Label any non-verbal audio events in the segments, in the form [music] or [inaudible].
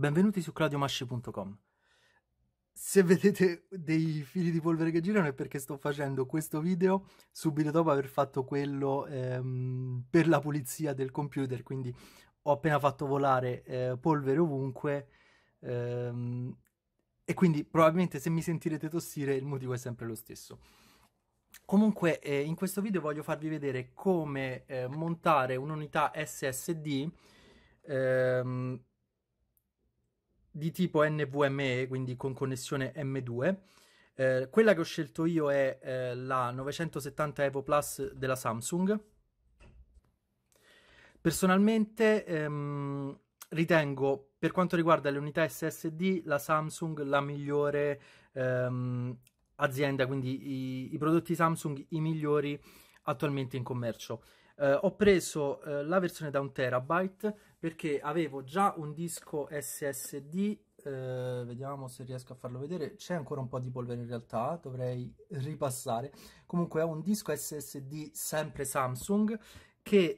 Benvenuti su claudiomasci.com. Se vedete dei fili di polvere che girano è perché sto facendo questo video subito dopo aver fatto quello ehm, per la pulizia del computer, quindi ho appena fatto volare eh, polvere ovunque ehm, e quindi probabilmente se mi sentirete tossire il motivo è sempre lo stesso. Comunque eh, in questo video voglio farvi vedere come eh, montare un'unità SSD ehm, di tipo NVMe, quindi con connessione M2. Eh, quella che ho scelto io è eh, la 970 Evo Plus della Samsung. Personalmente ehm, ritengo, per quanto riguarda le unità SSD, la Samsung la migliore ehm, azienda, quindi i, i, prodotti Samsung i migliori attualmente in commercio. Eh, ho preso eh, la versione da 1 terabyte perché avevo già un disco SSD eh, vediamo se riesco a farlo vedere c'è ancora un po' di polvere in realtà dovrei ripassare comunque ho un disco SSD sempre Samsung che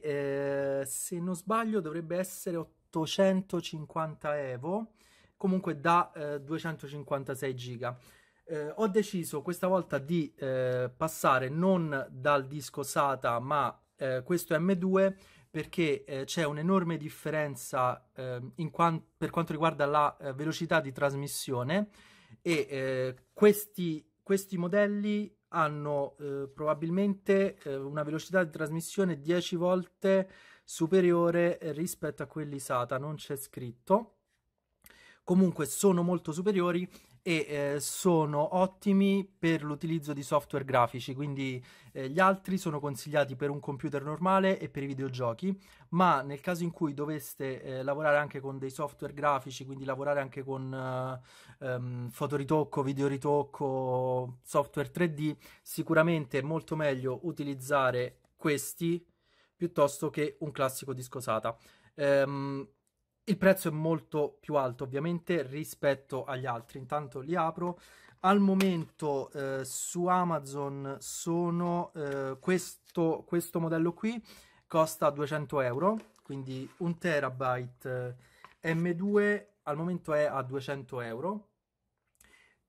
eh, se non sbaglio dovrebbe essere 850 euro, comunque da eh, 256 giga eh, ho deciso questa volta di eh, passare non dal disco SATA ma eh, questo M2 perché eh, c'è un'enorme differenza ehm, quant- per quanto riguarda la eh, velocità di trasmissione e eh, questi, questi, modelli hanno eh, probabilmente una velocità di trasmissione 10 volte superiore rispetto a quelli SATA, non c'è scritto comunque sono molto superiori e eh, sono ottimi per l'utilizzo di software grafici, quindi eh, gli altri sono consigliati per un computer normale e per i videogiochi, ma nel caso in cui doveste eh, lavorare anche con dei software grafici, quindi lavorare anche con eh, ehm, fotoritocco, videoritocco, software 3D, sicuramente è molto meglio utilizzare questi piuttosto che un classico disco SATA. Ehm, il prezzo è molto più alto ovviamente rispetto agli altri, intanto li apro. Al momento eh, su Amazon sono eh, questo, questo modello qui, costa 200 euro, quindi un terabyte eh, M2 al momento è a 200 euro.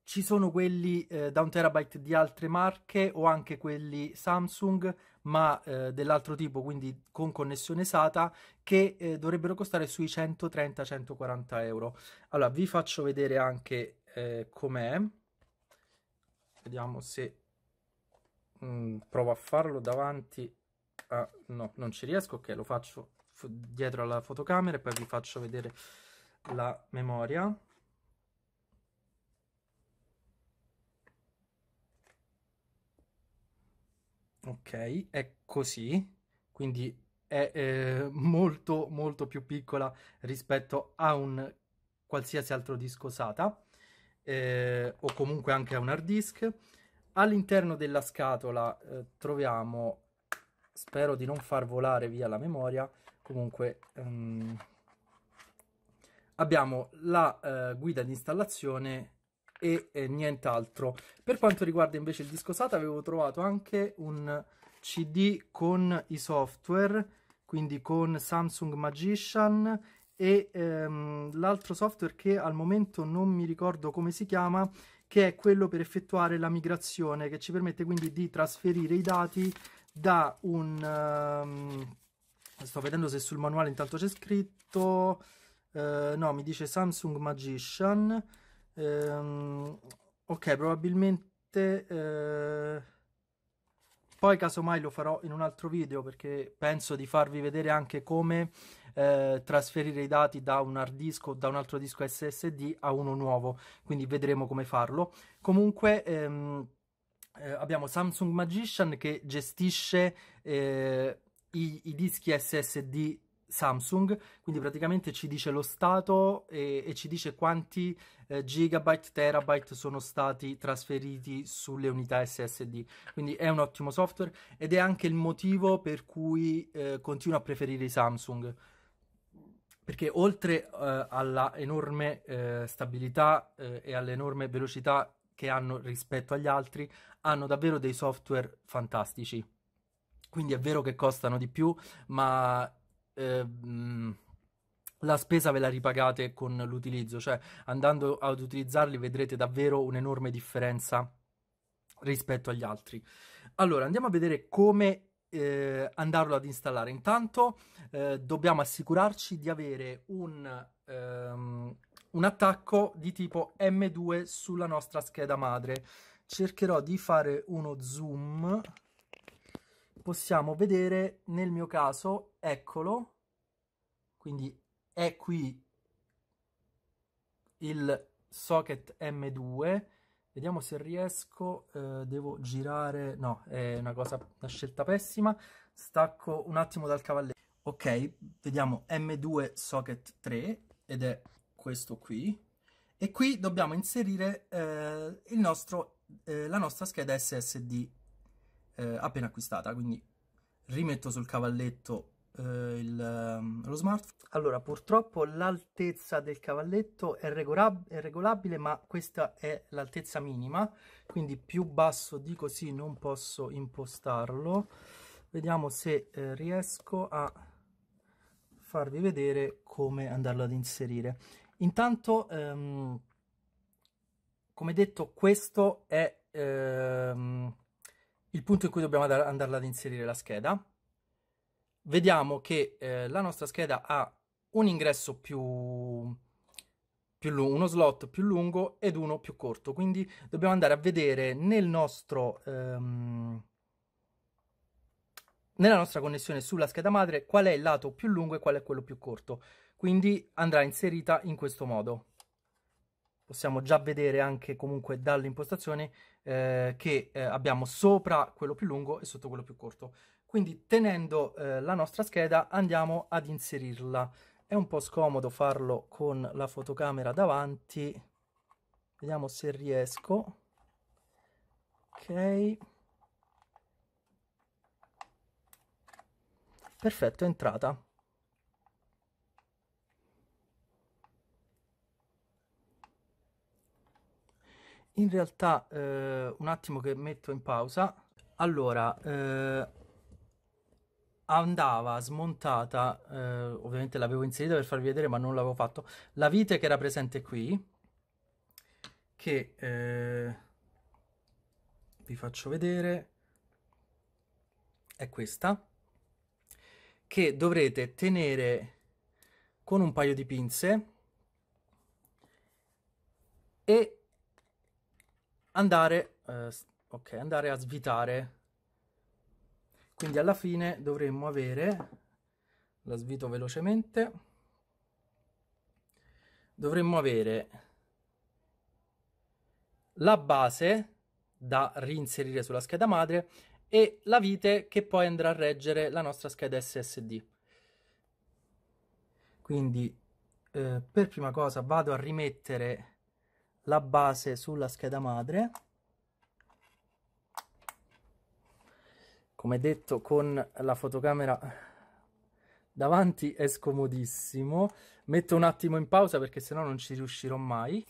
Ci sono quelli eh, da un terabyte di altre marche o anche quelli Samsung ma eh, dell'altro tipo, quindi con connessione SATA, che eh, dovrebbero costare sui 130-140 euro. Allora, vi faccio vedere anche eh, com'è. Vediamo se mm, provo a farlo davanti. Ah, no, non ci riesco, ok, lo faccio dietro alla fotocamera e poi vi faccio vedere la memoria. ok, è così, quindi è eh, molto molto più piccola rispetto a un qualsiasi altro disco SATA eh, o comunque anche a un hard disk. All'interno della scatola eh, troviamo, spero di non far volare via la memoria, comunque ehm, abbiamo la eh, guida di installazione e eh, nient'altro. Per quanto riguarda invece il disco SATA avevo trovato anche un CD con i software, quindi con Samsung Magician e ehm, l'altro software che al momento non mi ricordo come si chiama, che è quello per effettuare la migrazione, che ci permette quindi di trasferire i dati da un... Ehm, sto vedendo se sul manuale intanto c'è scritto... Eh, no, mi dice Samsung Magician Ehm, ok, probabilmente... Eh, poi casomai lo farò in un altro video perché penso di farvi vedere anche come eh, trasferire i dati da un hard disk o da un altro disco SSD a uno nuovo, quindi vedremo come farlo. Comunque ehm, eh, abbiamo Samsung Magician che gestisce eh, i, i, dischi SSD Samsung, quindi praticamente ci dice lo stato e, e ci dice quanti eh, gigabyte, terabyte sono stati trasferiti sulle unità SSD. Quindi è un ottimo software ed è anche il motivo per cui eh, continuo a preferire i Samsung. Perché oltre eh, alla enorme eh, stabilità eh, e all'enorme velocità che hanno rispetto agli altri, hanno davvero dei software fantastici. Quindi è vero che costano di più, ma Ehm, la spesa ve la ripagate con l'utilizzo, cioè andando ad utilizzarli vedrete davvero un'enorme differenza rispetto agli altri. Allora, andiamo a vedere come eh, andarlo ad installare. Intanto eh, dobbiamo assicurarci di avere un, ehm, un attacco di tipo M2 sulla nostra scheda madre. Cercherò di fare uno zoom possiamo vedere nel mio caso, eccolo, quindi è qui il socket M2, vediamo se riesco, eh, devo girare, no, è una cosa, una scelta pessima, stacco un attimo dal cavalletto, ok, vediamo M2 socket 3 ed è questo qui, e qui dobbiamo inserire eh, nostro, eh, la nostra scheda SSD eh, appena acquistata, quindi rimetto sul cavalletto eh, il, ehm, lo smartphone. Allora, purtroppo l'altezza del cavalletto è, è regolabile, ma questa è l'altezza minima, quindi più basso di così non posso impostarlo. Vediamo se eh, riesco a farvi vedere come andarlo ad inserire. Intanto, ehm, come detto, questo è... Ehm, il punto in cui dobbiamo andarla ad inserire la scheda, vediamo che eh, la nostra scheda ha un ingresso più, più lungo, uno slot più lungo ed uno più corto, quindi dobbiamo andare a vedere nel nostro... Ehm, nella nostra connessione sulla scheda madre qual è il lato più lungo e qual è quello più corto, quindi andrà inserita in questo modo possiamo già vedere anche comunque dalle impostazioni eh, che eh, abbiamo sopra quello più lungo e sotto quello più corto. Quindi tenendo eh, la nostra scheda andiamo ad inserirla. È un po' scomodo farlo con la fotocamera davanti. Vediamo se riesco. Ok. Perfetto, è entrata. in realtà eh, un attimo che metto in pausa allora eh, andava smontata eh, ovviamente l'avevo inserita per farvi vedere ma non l'avevo fatto la vite che era presente qui che eh, vi faccio vedere è questa che dovrete tenere con un paio di pinze e andare, eh, okay, andare a svitare. Quindi alla fine dovremmo avere, la svito velocemente, dovremmo avere la base da reinserire sulla scheda madre e la vite che poi andrà a reggere la nostra scheda SSD. Quindi eh, per prima cosa vado a rimettere la base sulla scheda madre come detto con la fotocamera davanti è scomodissimo metto un attimo in pausa perché sennò non ci riuscirò mai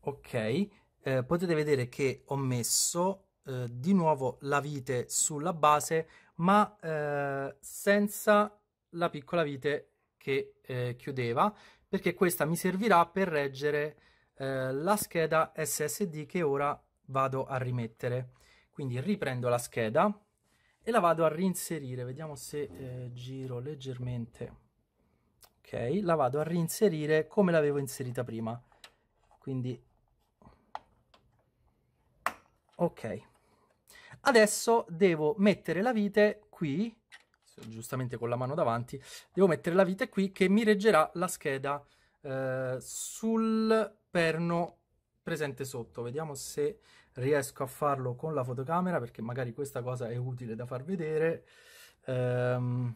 ok eh, potete vedere che ho messo eh, di nuovo la vite sulla base ma eh, senza la piccola vite che eh, chiudeva perché questa mi servirà per reggere eh, la scheda SSD che ora vado a rimettere. Quindi riprendo la scheda e la vado a reinserire. Vediamo se eh, giro leggermente. Ok, la vado a reinserire come l'avevo inserita prima. Quindi ok. Adesso devo mettere la vite qui giustamente con la mano davanti, devo mettere la vite qui che mi reggerà la scheda eh, sul perno presente sotto. Vediamo se riesco a farlo con la fotocamera, perché magari questa cosa è utile da far vedere. Ehm,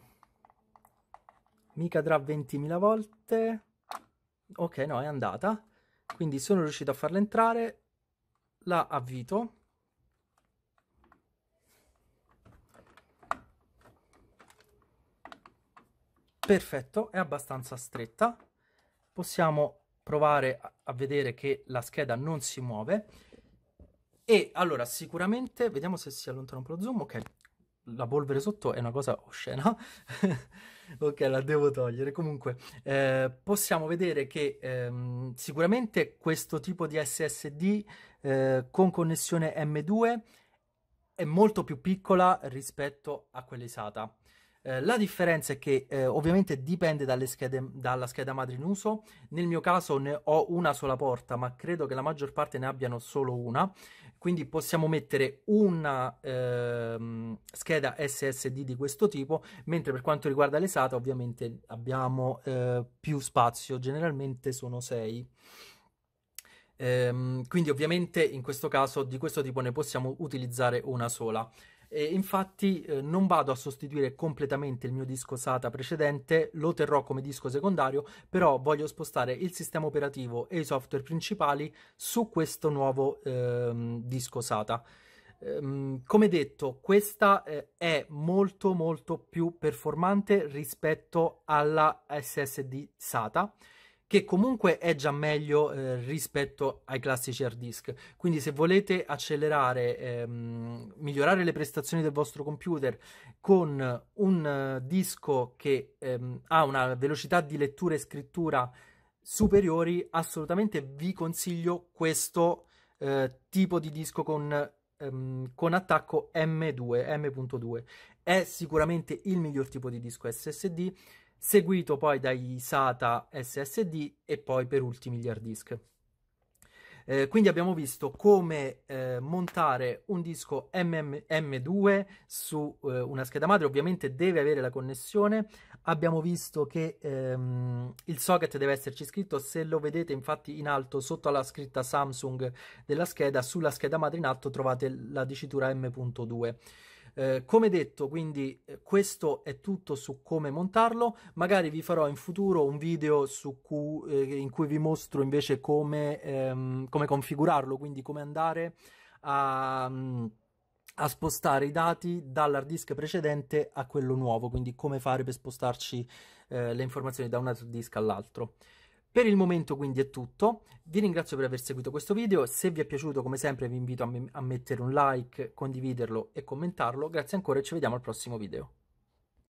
mi cadrà 20.000 volte. Ok, no, è andata. Quindi sono riuscito a farla entrare. La avvito. Perfetto, è abbastanza stretta. Possiamo provare a vedere che la scheda non si muove e allora sicuramente vediamo se si allontana un po' lo zoom ok la polvere sotto è una cosa oscena [laughs] ok la devo togliere comunque eh, possiamo vedere che ehm, sicuramente questo tipo di SSD eh, con connessione M2 è molto più piccola rispetto a quella SATA eh, la differenza è che eh, ovviamente dipende dalle schede, dalla scheda madre in uso, nel mio caso ne ho una sola porta ma credo che la maggior parte ne abbiano solo una, quindi possiamo mettere una eh, scheda SSD di questo tipo, mentre per quanto riguarda le SATA ovviamente abbiamo eh, più spazio, generalmente sono 6. Ehm, quindi ovviamente in questo caso di questo tipo ne possiamo utilizzare una sola. E infatti eh, non vado a sostituire completamente il mio disco SATA precedente, lo terrò come disco secondario, però voglio spostare il sistema operativo e i software principali su questo nuovo ehm, disco SATA. Ehm, come detto, questa eh, è molto molto più performante rispetto alla SSD SATA che comunque è già meglio eh, rispetto ai classici hard disk. Quindi se volete accelerare, ehm, migliorare le prestazioni del vostro computer con un uh, disco che ehm, ha una velocità di lettura e scrittura superiori, assolutamente vi consiglio questo eh, tipo di disco con, ehm, con attacco M2, M.2. È sicuramente il miglior tipo di disco SSD seguito poi dai SATA SSD e poi per ultimi gli hard disk. Eh, quindi abbiamo visto come eh, montare un disco mm 2 su eh, una scheda madre, ovviamente deve avere la connessione, abbiamo visto che ehm, il socket deve esserci scritto, se lo vedete infatti in alto sotto alla scritta Samsung della scheda, sulla scheda madre in alto trovate la dicitura M.2. Eh, come detto, quindi eh, questo è tutto su come montarlo, magari vi farò in futuro un video cu- eh, in cui vi mostro invece come, ehm, come configurarlo, quindi come andare a, a, spostare i dati dall'hard disk precedente a quello nuovo, quindi come fare per spostarci eh, le informazioni da un hard disk all'altro. Per il momento quindi è tutto, vi ringrazio per aver seguito questo video, se vi è piaciuto come sempre vi invito a, a mettere un like, condividerlo e commentarlo, grazie ancora e ci vediamo al prossimo video.